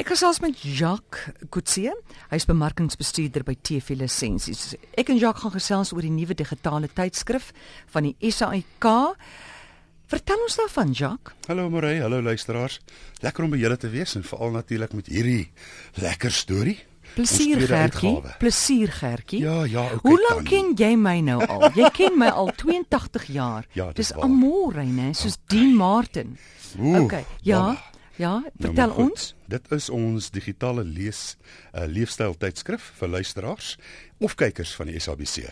Ek gesels met Jacques Gutsie. Hy is bemarkingsbestuurder by TV Lisensies. Ek en Jacques gaan gesels oor die nuwe digitale tydskrif van die SAIK. Vertel ons daarvan, Jacques. Hallo Morey, hallo luisteraars. Lekker om by julle te wees en veral natuurlik met hierdie lekker storie. Plezier Gertjie, plezier Gertjie. Ja, ja, oké. Okay, Hoe lank ken jy my nou al? Jy ken my al 82 jaar. Ja, dis amore, né, soos okay. Dean Martin. Oeh, okay. Ja. Mama. Ja, nou, vertel nou, goed, ons. Dit is ons digitale lees uh, eh, leefstyl tydskrif vir luisteraars of kykers van die SABC.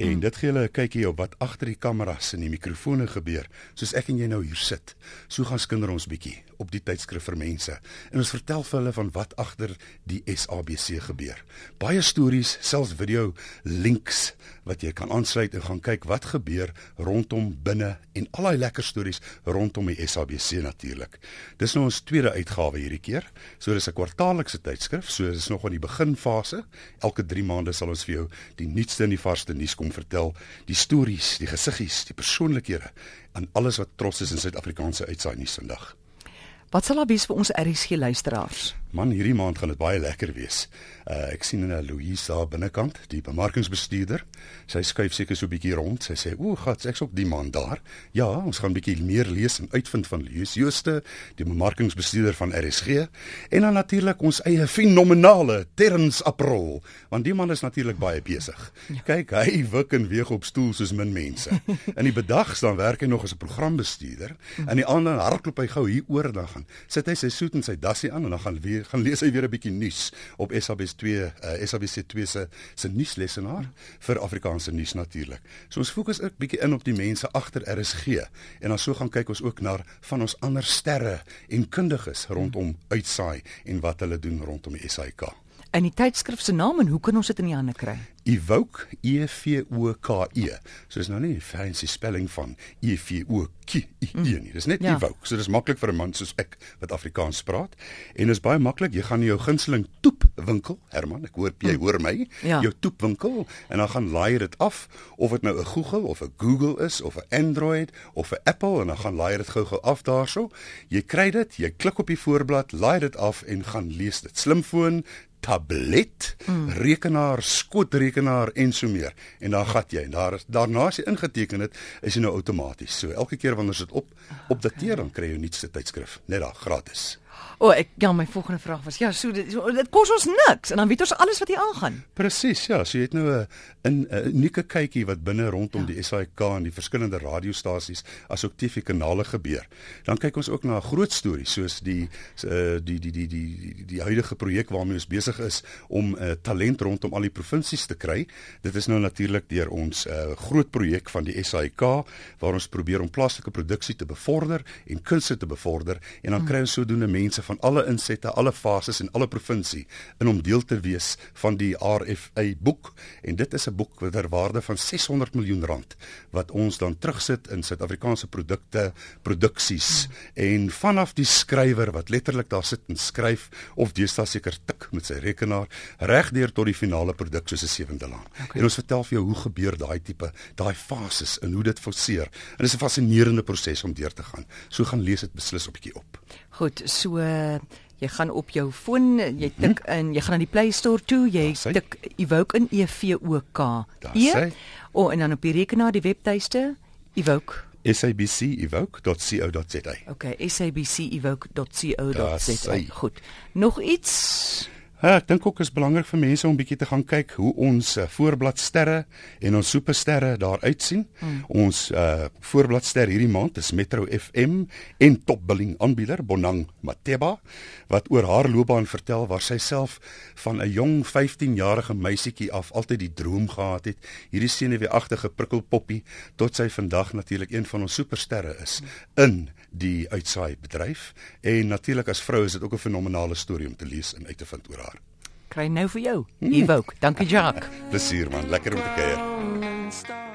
En mm. dit gee hulle 'n kykie op wat agter die kameras en die mikrofone gebeur, soos ek en jy nou hier sit. So gaan skinder ons bietjie op die tydskrif vir mense en ons vertel vir hulle van wat agter die SABC gebeur. Baie stories, selfs video links wat jy kan aansluit en gaan kyk wat gebeur rondom binne en al daai lekker stories rondom die SABC natuurlik. Dis nou ons tweede uitgawe hierdie keer. So dis 'n kwartaallikse tydskrif, so dis nog aan die beginfase. Elke 3 maande sal ons vir jou die nuutste en die varsste nuus kom en vertel die stories, die gesiggies, die persoonlikhede aan alles wat trots is in Suid-Afrikaanse uitsaai nie vandag. Wat sal albees vir ons RSG luisteraars? Man, hierdie maand gaan dit baie lekker wees. Uh ek sien 'n eh, Louisa binnekant, die bemarkingsbestuurder. Sy skuif seker so 'n bietjie rond. Sy sê: "O, gats, ek's op die maand daar." Ja, ons gaan 'n bietjie meer lees en uitvind van Louis Jooste, die bemarkingsbestuurder van RSG, en dan natuurlik ons eie fenominale Terrence April, want die man is natuurlik baie besig. Ja. Kyk, hy wik en weeg op stoel soos min mense. In die bedag staan werk hy nog as 'n programbestuurder, en die aand dan hardloop hy gou hier oor dan gaan. Sit hy sy soet en sy dassie aan en dan gaan weer gaan lees hy weer 'n bietjie nuus op SABC2, uh, eh, SABC2 se se nuuslesenaar vir Afrikaanse nuus natuurlik. So ons fokus ook bietjie in op die mense agter RSG en dan so gaan kyk ons ook na van ons ander sterre en kundiges rondom uitsaai en wat hulle doen rondom die SAK in die tydskrif se naam en hoe kan ons dit in die hande kry? Evoke E V O K E. So is nou nie 'n fancy spelling van E V O K E mm. nie. Dis net ja. Evoke. So dis maklik vir 'n man soos ek wat Afrikaans praat. En dis baie maklik. Jy gaan jou gunsteling toep winkel, Herman, ek hoor jy mm. hoor my, ja. jou toep winkel en dan gaan laai dit af of dit nou 'n Google of 'n Google is of 'n Android of 'n Apple en dan gaan laai dit gou-gou af daarso. Jy kry dit, jy klik op die voorblad, laai dit af en gaan lees dit. Slimfoon, tablet, rekenaar, skootrekenaar en so meer. En dan gat jy en daar is daarna as jy ingeteken het, is dit nou outomaties. So elke keer wanneer jy dit op opdateer, dan kry jy 'n nuutste tydskrif, net daar gratis. O, oh, ek ja, my volgende vraag was ja, so dit, so dit kos ons niks en dan weet ons alles wat hier aangaan. Presies, ja, so jy het nou eh, 'n 'n eh, unieke kykie wat binne rondom ja. die SAK en die verskillende radiostasies asook TV-kanale gebeur. Dan kyk ons ook na 'n groot storie soos die, uh, die die die die die die huidige projek waarmee ons besig is om 'n uh, talent rondom al die provinsies te kry. Dit is nou natuurlik deur ons uh, groot projek van die SAK waar ons probeer om plaaslike produksie te bevorder en kunste te bevorder en dan hmm. kry ons sodoende mense mense van alle insette, alle fases en alle provinsie in om deel te wees van die RFA boek en dit is 'n boek wat ter waarde van 600 miljoen rand wat ons dan terugsit in Suid-Afrikaanse produkte, produksies en vanaf die skrywer wat letterlik daar sit en skryf of deesdae seker tik met sy rekenaar reg deur tot die finale produk soos 'n sewende laan. Okay. En ons vertel vir jou hoe gebeur daai tipe, daai fases en hoe dit forceer. En dit is 'n fascinerende proses om deur te gaan. So gaan lees dit beslis 'n bietjie op. Goed, so jy gaan op jou foon, jy tik hm? in, jy gaan na die Play Store toe, jy tik evoke in EVOK. E, e? o, en dan op die rekenaar die webtuiste evoke sabcevoke.co.za. Okay, sabcevoke.co.za. Goed. Nog iets? Ha, ek dink ook is belangrik vir mense om bietjie te gaan kyk hoe ons eh, voorbladsterre en ons supersterre daar uitsien. Mm. Ons uh voorbladster hierdie maand is Metro FM en topbilling aanbieder Bonang Mateba wat oor haar loopbaan vertel waar sy self van 'n jong 15-jarige meisietjie af altyd die droom gehad het, hierdie senuweeagtige prikkelpoppie tot sy vandag natuurlik een van ons supersterre is mm. in die uitsaai bedryf en natuurlik as vrou is dit ook 'n fenominale storie om te lees en uit te vind oor haar. Kry nou vir jou, hmm. Evoke. Dankie Jacques. Plezier man, lekker om te kuier.